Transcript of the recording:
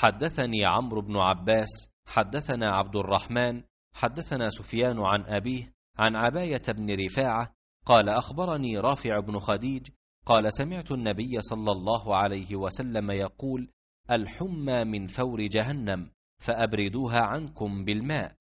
حدثني عمرو بن عباس حدثنا عبد الرحمن حدثنا سفيان عن أبيه عن عباية بن رفاعة قال أخبرني رافع بن خديج قال سمعت النبي صلى الله عليه وسلم يقول الحمى من فور جهنم فأبردوها عنكم بالماء